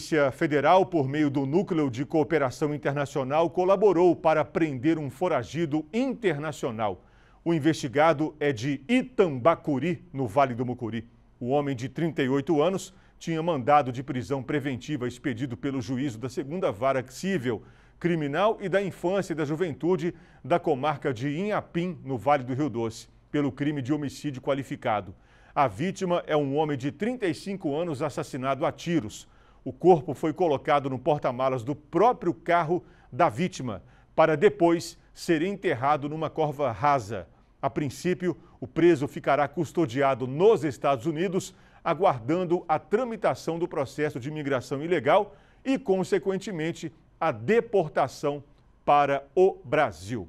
Polícia Federal, por meio do Núcleo de Cooperação Internacional, colaborou para prender um foragido internacional. O investigado é de Itambacuri, no Vale do Mucuri. O homem de 38 anos tinha mandado de prisão preventiva expedido pelo juízo da segunda vara civil, criminal e da infância e da juventude da comarca de Inhapim, no Vale do Rio Doce, pelo crime de homicídio qualificado. A vítima é um homem de 35 anos assassinado a tiros o corpo foi colocado no porta-malas do próprio carro da vítima, para depois ser enterrado numa corva rasa. A princípio, o preso ficará custodiado nos Estados Unidos, aguardando a tramitação do processo de imigração ilegal e, consequentemente, a deportação para o Brasil.